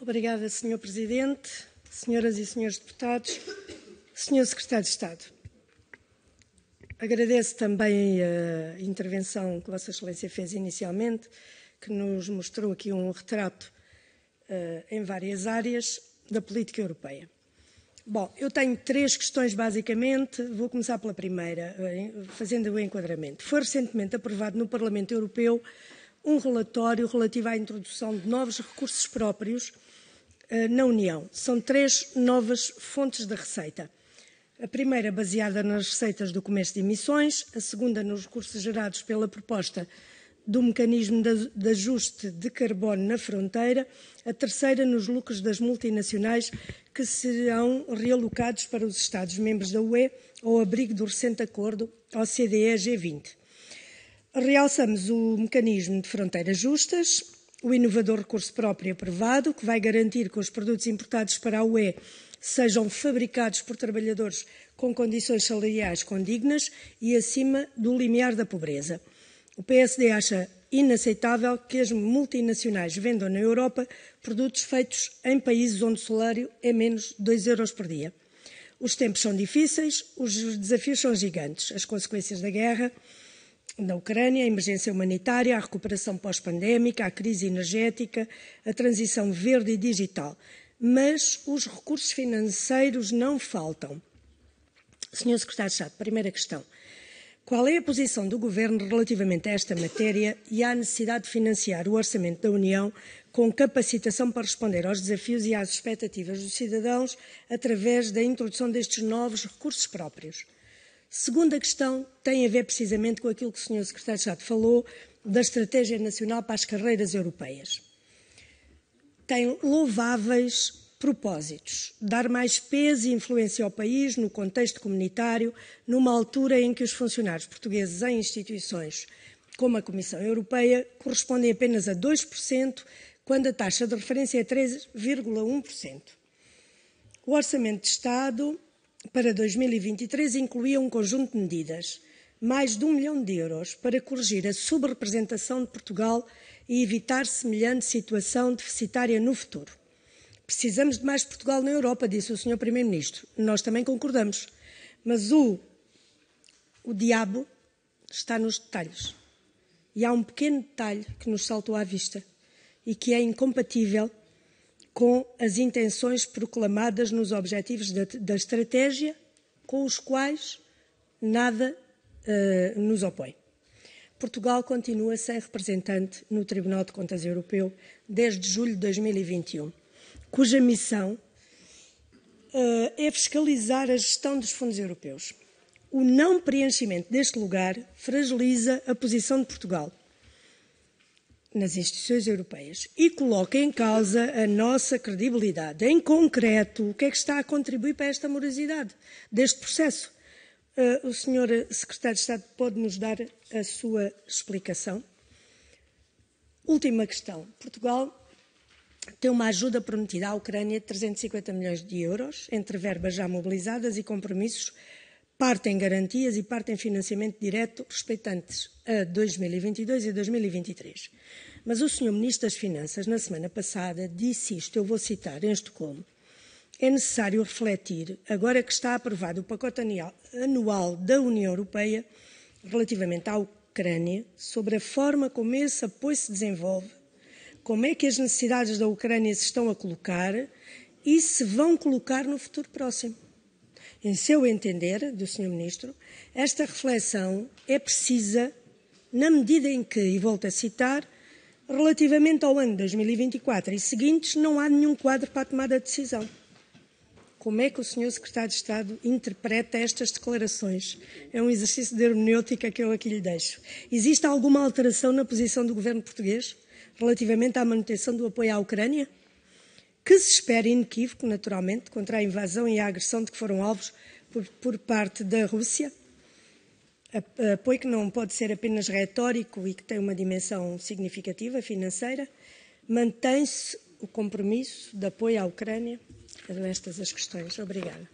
Obrigada, Sr. Presidente, Senhoras e Senhores Deputados, Sr. Secretário de Estado. Agradeço também a intervenção que Vossa Excelência fez inicialmente, que nos mostrou aqui um retrato uh, em várias áreas da política europeia. Bom, eu tenho três questões basicamente, vou começar pela primeira, eh, fazendo o enquadramento. Foi recentemente aprovado no Parlamento Europeu um relatório relativo à introdução de novos recursos próprios eh, na União. São três novas fontes de receita. A primeira baseada nas receitas do comércio de emissões, a segunda nos recursos gerados pela proposta do mecanismo de ajuste de carbono na fronteira, a terceira nos lucros das multinacionais que serão realocados para os Estados-membros da UE ao abrigo do recente acordo OCDE-G20. Realçamos o mecanismo de fronteiras justas, o inovador recurso próprio aprovado, que vai garantir que os produtos importados para a UE sejam fabricados por trabalhadores com condições salariais condignas e acima do limiar da pobreza. O PSD acha inaceitável que as multinacionais vendam na Europa produtos feitos em países onde o salário é menos de 2 euros por dia. Os tempos são difíceis, os desafios são gigantes, as consequências da guerra, na Ucrânia, a emergência humanitária, a recuperação pós-pandémica, a crise energética, a transição verde e digital. Mas os recursos financeiros não faltam. Senhor Secretário-Estado, primeira questão. Qual é a posição do Governo relativamente a esta matéria e à necessidade de financiar o orçamento da União com capacitação para responder aos desafios e às expectativas dos cidadãos através da introdução destes novos recursos próprios? Segunda questão tem a ver precisamente com aquilo que o Sr. Secretário-Estado falou da Estratégia Nacional para as Carreiras Europeias. Tem louváveis propósitos: dar mais peso e influência ao país no contexto comunitário, numa altura em que os funcionários portugueses em instituições como a Comissão Europeia correspondem apenas a 2%, quando a taxa de referência é 3,1%. O Orçamento de Estado para 2023 incluía um conjunto de medidas, mais de um milhão de euros, para corrigir a subrepresentação de Portugal e evitar semelhante situação deficitária no futuro. Precisamos de mais Portugal na Europa, disse o Sr. Primeiro-Ministro. Nós também concordamos. Mas o, o diabo está nos detalhes. E há um pequeno detalhe que nos saltou à vista e que é incompatível com as intenções proclamadas nos objetivos da, da estratégia, com os quais nada uh, nos opõe. Portugal continua sem representante no Tribunal de Contas Europeu desde julho de 2021, cuja missão uh, é fiscalizar a gestão dos fundos europeus. O não preenchimento deste lugar fragiliza a posição de Portugal nas instituições europeias e coloca em causa a nossa credibilidade. Em concreto, o que é que está a contribuir para esta morosidade deste processo? Uh, o senhor secretário de Estado pode nos dar a sua explicação? Última questão. Portugal tem uma ajuda prometida à Ucrânia de 350 milhões de euros, entre verbas já mobilizadas e compromissos parte em garantias e parte em financiamento direto, respeitantes a 2022 e 2023. Mas o Sr. Ministro das Finanças, na semana passada, disse isto, eu vou citar em Estocolmo, é necessário refletir, agora que está aprovado o pacote anual da União Europeia relativamente à Ucrânia, sobre a forma como esse apoio se desenvolve, como é que as necessidades da Ucrânia se estão a colocar e se vão colocar no futuro próximo. Em seu entender, do Sr. Ministro, esta reflexão é precisa na medida em que, e volto a citar, relativamente ao ano 2024 e seguintes, não há nenhum quadro para a tomada de decisão. Como é que o Sr. Secretário de Estado interpreta estas declarações? É um exercício de hermenêutica que eu aqui lhe deixo. Existe alguma alteração na posição do governo português relativamente à manutenção do apoio à Ucrânia? que se espera inequívoco, naturalmente, contra a invasão e a agressão de que foram alvos por, por parte da Rússia. Apoio que não pode ser apenas retórico e que tem uma dimensão significativa financeira. Mantém-se o compromisso de apoio à Ucrânia. São estas as questões. Obrigada.